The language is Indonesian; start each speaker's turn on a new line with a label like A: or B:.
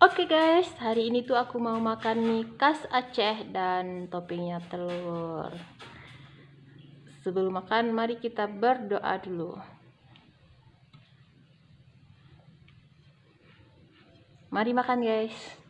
A: Oke okay guys, hari ini tuh aku mau makan mie khas Aceh dan toppingnya telur. Sebelum makan, mari kita berdoa
B: dulu. Mari makan guys.